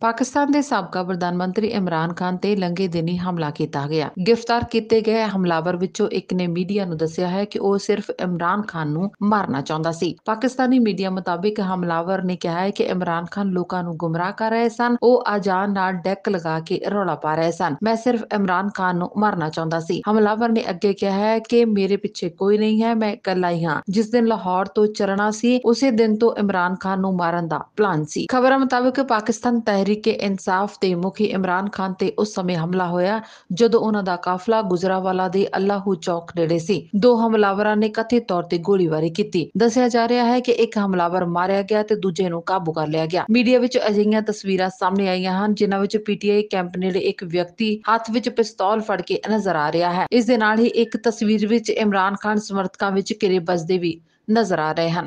ਪਾਕਿਸਤਾਨ ਦੇ ਸਾਬਕਾ ਪ੍ਰਧਾਨ ਮੰਤਰੀ ਇਮਰਾਨ ਖਾਨ ਤੇ ਲੰਗੇ ਦਿਨੀ ਹਮਲਾ ਕੀਤਾ ਗਿਆ ਗ੍ਰਿਫਤਾਰ ਕੀਤੇ ਗਏ ਹਮਲਾਵਰ ਵਿੱਚੋਂ ਇੱਕ ਨੇ ਮੀਡੀਆ ਨੂੰ ਦੱਸਿਆ ਹੈ ਕਿ ਉਹ ਸਿਰਫ ਇਮਰਾਨ ਖਾਨ ਨੂੰ ਮਾਰਨਾ ਚਾਹੁੰਦਾ ਸੀ ਪਾਕਿਸਤਾਨੀ ਮੀਡੀਆ ਮੁਤਾਬਕ ਹਮਲਾਵਰ ਨੇ ਕਿਹਾ ਹੈ ਕਿ ਇਮਰਾਨ ਖਾਨ ਲੋਕਾਂ ਨੂੰ ਗੁੰਮਰਾਹ ਕਰ ਰਹੇ ਸਨ ਉਹ ਆਜਾਨ ਨਾਲ ਡੈਕ ਲਗਾ ਕੇ ਰੌਲਾ ਪਾ ਰਹੇ ਸਨ ਮੈਂ ਸਿਰਫ ਇਮਰਾਨ ਖਾਨ ਨੂੰ ਮਾਰਨਾ ਚਾਹੁੰਦਾ ਸੀ ਹਮਲਾਵਰ ਨੇ ਅੱਗੇ ਕਿਹਾ ਹੈ ਕਿ ਮੇਰੇ ਪਿੱਛੇ ਕੋਈ ਨਹੀਂ ਹੈ ਮੈਂ ਇਕੱਲਾ ਹੀ ਹਾਂ ਜਿਸ ਦਿਨ ਲਾਹੌਰ ਤੋਂ ਚਰਣਾ ਸੀ ਉਸੇ ਦਿਨ ਤੋਂ ਇਮਰਾਨ ਖਾਨ ਨੂੰ ਮਾਰਨ ਦਾ ਪਲਾਨ ਸੀ ਖਬਰਾਂ ਮੁਤਾਬਕ ਪਾਕਿਸਤਾਨ ਤਹਿ ਤਹਿਰੀਕੇ ਇਨਸਾਫ ਦੇ ਮੁਖੀ ਇਮਰਾਨ ਖਾਨ ਤੇ ਉਸ ਸਮੇਂ ਹਮਲਾ ਹੋਇਆ ਜਦੋਂ ਉਹਨਾਂ ਦਾ ਕਾਫਲਾ ਗੁਜਰਾਵਾਲਾ ਦੇ ਅੱਲਾਹੂ ਚੌਕ ਨੇੜੇ ਸੀ ਦੋ ਹਮਲਾਵਰਾਂ ਨੇ ਕਥਿਤ ਤੌਰ ਤੇ ਗੋਲੀਬਾਰੀ ਕੀਤੀ ਦੱਸਿਆ ਜਾ ਰਿਹਾ ਹੈ ਕਿ ਇੱਕ ਹਮਲਾਵਰ ਮਾਰਿਆ ਗਿਆ ਤੇ ਦੂਜੇ ਨੂੰ ਕਾਬੂ ਕਰ ਲਿਆ ਗਿਆ ਮੀਡੀਆ ਵਿੱਚ ਅਜਿਹੀਆਂ ਤਸਵੀਰਾਂ ਸਾਹਮਣੇ ਆਈਆਂ ਹਨ ਜਿਨ੍ਹਾਂ ਵਿੱਚ ਪੀਟੀਆਈ ਕੈਂਪ ਨੇੜੇ ਇੱਕ ਵਿਅਕਤੀ ਹੱਥ ਵਿੱਚ ਪਿਸਤੌਲ ਫੜ ਕੇ ਨਜ਼ਰ ਆ ਰਿਹਾ ਹੈ ਇਸ ਦੇ ਨਾਲ ਹੀ ਇੱਕ ਤਸਵੀਰ ਵਿੱਚ ਇਮਰਾਨ ਖਾਨ ਸਮਰਥਕਾਂ ਵਿੱਚ ਕਿਰੇ ਬਸਦੇ ਵੀ ਨਜ਼ਰ ਆ ਰਹੇ ਹਨ